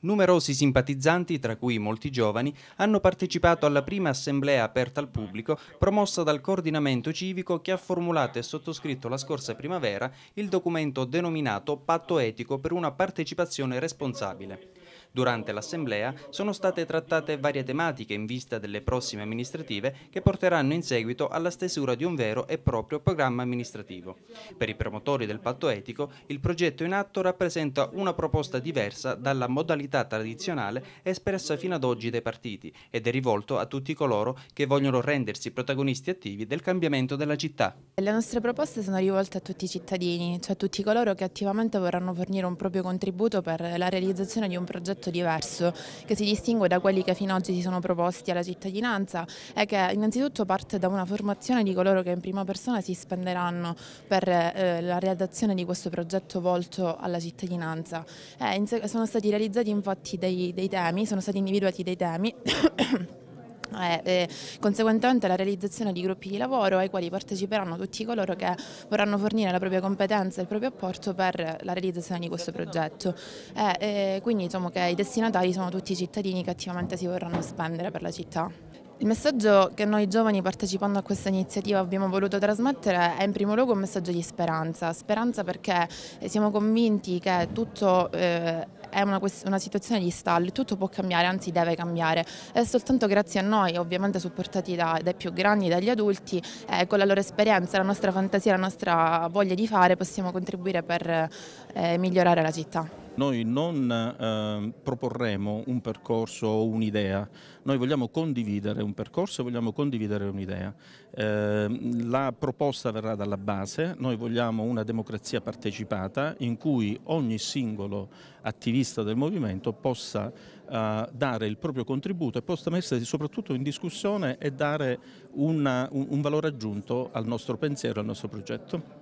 Numerosi simpatizzanti, tra cui molti giovani, hanno partecipato alla prima assemblea aperta al pubblico promossa dal coordinamento civico che ha formulato e sottoscritto la scorsa primavera il documento denominato Patto etico per una partecipazione responsabile. Durante l'assemblea sono state trattate varie tematiche in vista delle prossime amministrative che porteranno in seguito alla stesura di un vero e proprio programma amministrativo. Per i promotori del patto etico, il progetto in atto rappresenta una proposta diversa dalla modalità tradizionale espressa fino ad oggi dai partiti ed è rivolto a tutti coloro che vogliono rendersi protagonisti attivi del cambiamento della città. Le nostre proposte sono rivolte a tutti i cittadini, cioè a tutti coloro che attivamente vorranno fornire un proprio contributo per la realizzazione di un progetto aspetto diverso che si distingue da quelli che fino ad oggi si sono proposti alla cittadinanza è che innanzitutto parte da una formazione di coloro che in prima persona si spenderanno per eh, la realizzazione di questo progetto volto alla cittadinanza. Eh, sono stati realizzati infatti dei, dei temi, sono stati individuati dei temi Eh, e conseguentemente la realizzazione di gruppi di lavoro ai quali parteciperanno tutti coloro che vorranno fornire la propria competenza e il proprio apporto per la realizzazione di questo progetto. Eh, quindi diciamo che i destinatari sono tutti i cittadini che attivamente si vorranno spendere per la città. Il messaggio che noi giovani partecipando a questa iniziativa abbiamo voluto trasmettere è in primo luogo un messaggio di speranza, speranza perché siamo convinti che tutto eh, è una, una situazione di stallo, tutto può cambiare, anzi deve cambiare. È soltanto grazie a noi, ovviamente supportati da, dai più grandi, dagli adulti, eh, con la loro esperienza, la nostra fantasia, la nostra voglia di fare, possiamo contribuire per eh, migliorare la città. Noi non eh, proporremo un percorso o un'idea, noi vogliamo condividere un percorso e vogliamo condividere un'idea. Eh, la proposta verrà dalla base, noi vogliamo una democrazia partecipata in cui ogni singolo attivista del movimento possa eh, dare il proprio contributo e possa mettersi soprattutto in discussione e dare una, un, un valore aggiunto al nostro pensiero, al nostro progetto.